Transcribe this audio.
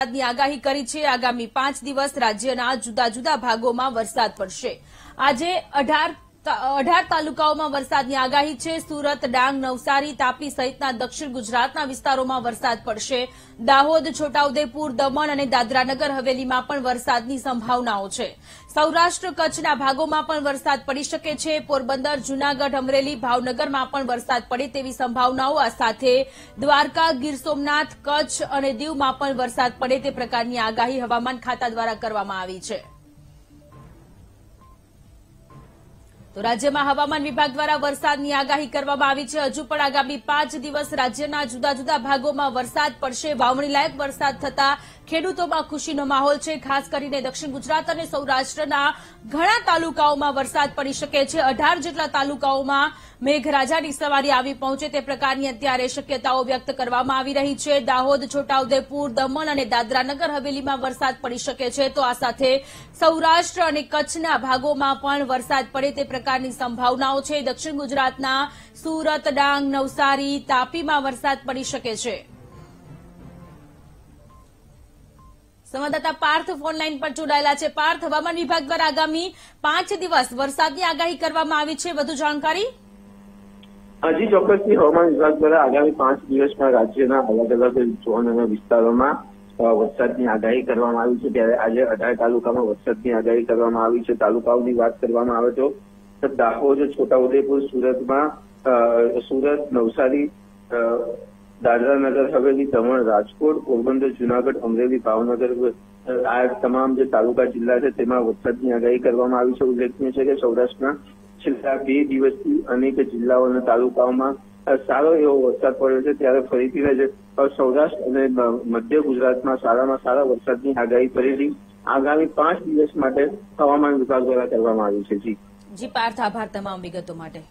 વરસાદની આગાહી કરી છે આગામી પાંચ દિવસ રાજ્યના જુદા જુદા ભાગોમાં વરસાદ પડશે આજે અઢાર અઢાર તાલુકાઓમાં વરસાદની આગાહી છે સુરત ડાંગ નવસારી તાપી સહિતના દક્ષિણ ગુજરાતના વિસ્તારોમાં વરસાદ પડશે દાહોદ છોટાઉદેપુર દમણ અને દાદરાનગર હવેલીમાં પણ વરસાદની સંભાવનાઓ છે સૌરાષ્ટ્ર કચ્છના ભાગોમાં પણ વરસાદ પડી શકે છે પોરબંદર જૂનાગઢ અમરેલી ભાવનગરમાં પણ વરસાદ પડે તેવી સંભાવનાઓ આ સાથે દ્વારકા ગીર સોમનાથ કચ્છ અને દીવમાં પણ વરસાદ પડે તે પ્રકારની આગાહી હવામાન ખાતા દ્વારા કરવામાં આવી છે તો રાજ્યમાં હવામાન વિભાગ દ્વારા વરસાદની આગાહી કરવામાં આવી છે હજુ પણ આગામી પાંચ દિવસ રાજ્યના જુદા જુદા ભાગોમાં વરસાદ પડશે વાવણી લાયક વરસાદ થતા ખેડૂતોમાં ખુશીનો માહોલ છે ખાસ કરીને દક્ષિણ ગુજરાત અને સૌરાષ્ટ્રના ઘણા તાલુકાઓમાં વરસાદ પડી શકે છે અઢાર જેટલા તાલુકાઓમાં મેઘરાજાની સવારી આવી પહોંચે તે પ્રકારની અત્યારે શક્યતાઓ વ્યક્ત કરવામાં આવી રહી છે દાહોદ છોટાઉદેપુર દમણ અને દાદરાનગર હવેલીમાં વરસાદ પડી શકે છે તો આ સાથે સૌરાષ્ટ્ર અને કચ્છના ભાગોમાં પણ વરસાદ પડે તે પ્રકાર પ્રકારની સંભાવનાઓ છે દક્ષિણ ગુજરાતના સુરત ડાંગ નવસારી તાપીમાં વરસાદ પડી શકે છે સંવાદદાતા પાર્થ ફોનલાઈન પર જોડાયેલા છે પાર્થ હવામાન વિભાગ દ્વારા આગામી પાંચ દિવસ વરસાદની આગાહી કરવામાં આવી છે વધુ જાણકારી હજી ચોક્કસથી હવામાન વિભાગ દ્વારા આગામી પાંચ દિવસમાં રાજ્યના અલગ અલગ ઝોન અને વિસ્તારોમાં વરસાદની આગાહી કરવામાં આવી છે ત્યારે આજે અઢાર તાલુકામાં વરસાદની આગાહી કરવામાં આવી છે તાલુકાઓની વાત કરવામાં આવે તો દાહોદ છોટાઉદેપુર સુરતમાં સુરત નવસારી દાદરાનગર હવેલી દમણ રાજકોટ પોરબંદર જુનાગઢ અમરેલી ભાવનગર આ તમામ જે તાલુકા જિલ્લા છે તેમાં વરસાદની આગાહી કરવામાં આવી છે ઉલ્લેખનીય છે કે સૌરાષ્ટ્રના છેલ્લા બે દિવસથી અનેક જિલ્લાઓ અને તાલુકાઓમાં સારો એવો વરસાદ પડ્યો છે ત્યારે ફરીથી જ સૌરાષ્ટ્ર અને મધ્ય ગુજરાતમાં સારામાં સારા વરસાદની આગાહી કરેલી આગામી પાંચ દિવસ માટે હવામાન વિભાગ દ્વારા કરવામાં આવી છે જી જી પાર્થ આભાર તમામ વિગતો માટે